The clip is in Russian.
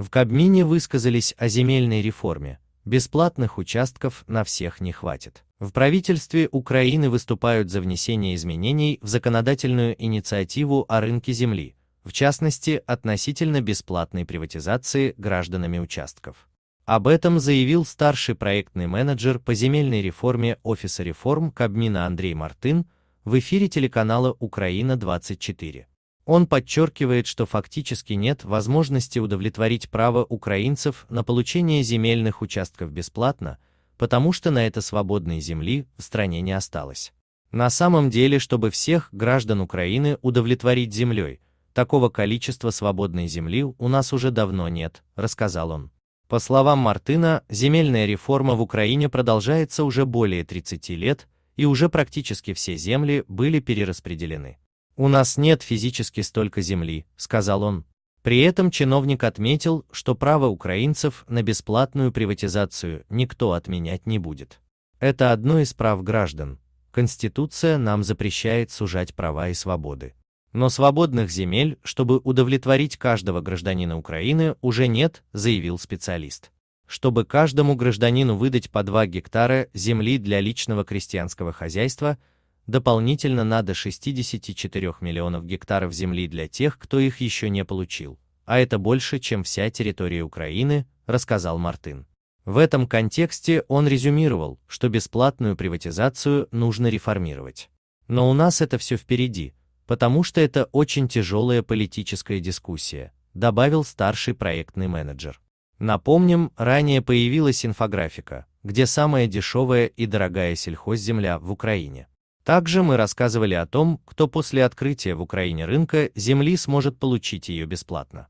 В Кабмине высказались о земельной реформе. Бесплатных участков на всех не хватит. В правительстве Украины выступают за внесение изменений в законодательную инициативу о рынке земли, в частности, относительно бесплатной приватизации гражданами участков. Об этом заявил старший проектный менеджер по земельной реформе Офиса реформ Кабмина Андрей Мартын в эфире телеканала «Украина-24». Он подчеркивает, что фактически нет возможности удовлетворить право украинцев на получение земельных участков бесплатно, потому что на это свободной земли в стране не осталось. На самом деле, чтобы всех граждан Украины удовлетворить землей, такого количества свободной земли у нас уже давно нет, рассказал он. По словам Мартына, земельная реформа в Украине продолжается уже более 30 лет, и уже практически все земли были перераспределены. «У нас нет физически столько земли», — сказал он. При этом чиновник отметил, что право украинцев на бесплатную приватизацию никто отменять не будет. Это одно из прав граждан. Конституция нам запрещает сужать права и свободы. Но свободных земель, чтобы удовлетворить каждого гражданина Украины, уже нет, заявил специалист. Чтобы каждому гражданину выдать по 2 гектара земли для личного крестьянского хозяйства, Дополнительно надо 64 миллионов гектаров земли для тех, кто их еще не получил, а это больше, чем вся территория Украины, рассказал Мартын. В этом контексте он резюмировал, что бесплатную приватизацию нужно реформировать. Но у нас это все впереди, потому что это очень тяжелая политическая дискуссия, добавил старший проектный менеджер. Напомним, ранее появилась инфографика, где самая дешевая и дорогая сельхозземля в Украине. Также мы рассказывали о том, кто после открытия в Украине рынка земли сможет получить ее бесплатно.